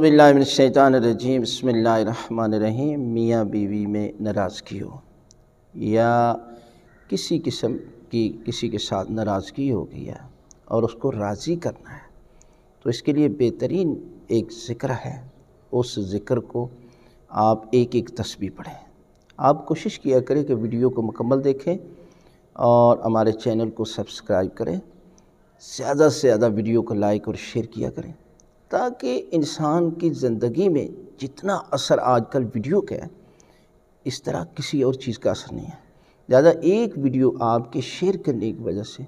बिल्लाशैतानरजीम बसमीम मियाँ बीवी में नाराज़गी हो या किसी किस्म की किसी के साथ नाराज़गी हो गया और उसको राज़ी करना है तो इसके लिए बेहतरीन एक ज़िक्र है उस ज़िक्र को आप एक एक तस्वीर पढ़ें आप कोशिश किया करें कि वीडियो को मुकम्मल देखें और हमारे चैनल को सब्सक्राइब करें ज़्यादा से ज़्यादा वीडियो को लाइक और शेयर किया करें ताकि इंसान की ज़िंदगी में जितना असर आजकल वीडियो का है इस तरह किसी और चीज़ का असर नहीं है ज़्यादा एक वीडियो आपके शेयर करने की वजह से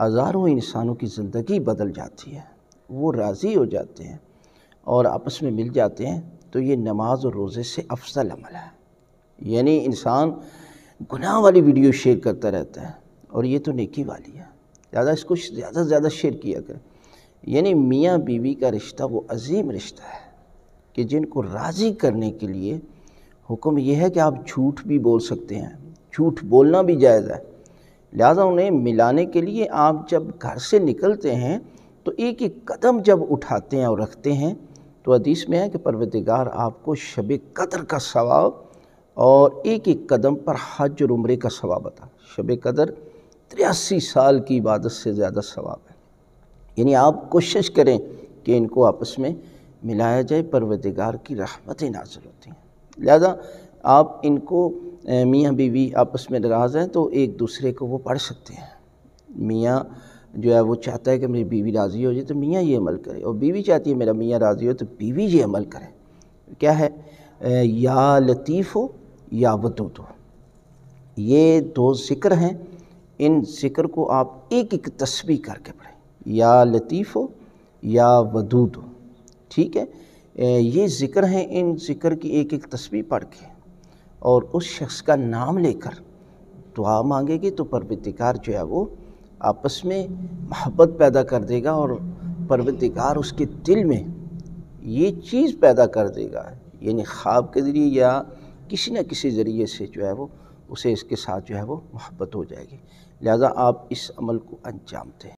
हज़ारों इंसानों की ज़िंदगी बदल जाती है वो राज़ी हो जाते हैं और आपस में मिल जाते हैं तो ये नमाज और रोज़े से अफसल अमल है यानी इंसान गुनाह वाली वीडियो शेयर करता रहता है और ये तो नेकी वाली है ज़्यादा इसको ज़्यादा से ज़्यादा शेयर किया करें यानी मियाँ बीवी का रिश्ता वो अजीम रिश्ता है कि जिनको राज़ी करने के लिए हुक्म यह है कि आप झूठ भी बोल सकते हैं झूठ बोलना भी जायज़ है लिहाजा उन्हें मिलाने के लिए आप जब घर से निकलते हैं तो एक एक कदम जब उठाते हैं और रखते हैं तो हदीस में है कि परवतगार आपको शब कदर का सवाब और एक एक कदम पर हज और उम्र का सवाब बता शब कदर तिरासी साल की इबादत से ज़्यादा सवाब यानी आप कोशिश करें कि इनको आपस में मिलाया जाए परवदगार की रहमतें नाजिल होती हैं लिहाजा आप इनको मियाँ बीवी आपस में नाराज़ हैं तो एक दूसरे को वो पढ़ सकते हैं मियाँ जो है वो चाहता है कि मेरी बीवी राज़ी हो जाए तो मियाँ ये अमल करे और बीवी चाहती है मेरा मियाँ राज़ी हो तो बीवी ये अमल करें क्या है या लतीफ़ हो या वदूद हो ये दो ज़िक्र हैं इन ज़िक्र को आप एक एक तस्वीर करके पढ़ें या लतीफ़ हो या वदूद हो ठीक है ये ज़िक्र हैं इन ज़िक्र की एक एक तस्वीर पढ़ के और उस शख्स का नाम लेकर दुआ मांगेगी तो परवतिकार जो है वो आपस में मोहब्बत पैदा कर देगा और परवतिकार उसके दिल में ये चीज़ पैदा कर देगा यानी ख्वाब के ज़रिए या किसी न किसी ज़रिए से जो है वो उसे इसके साथ जो है वो मोहब्बत हो जाएगी लिहाजा आप इस अमल को अंजाम दें